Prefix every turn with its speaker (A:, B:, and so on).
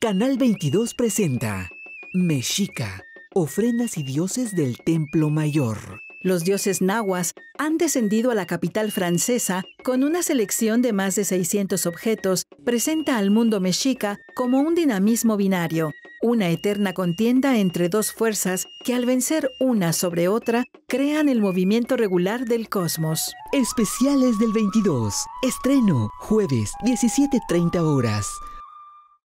A: Canal 22 presenta Mexica, ofrendas y dioses del Templo Mayor. Los dioses nahuas han descendido a la capital francesa con una selección de más de 600 objetos, presenta al mundo mexica como un dinamismo binario, una eterna contienda entre dos fuerzas que al vencer una sobre otra crean el movimiento regular del cosmos. Especiales del 22. Estreno jueves 17.30 horas.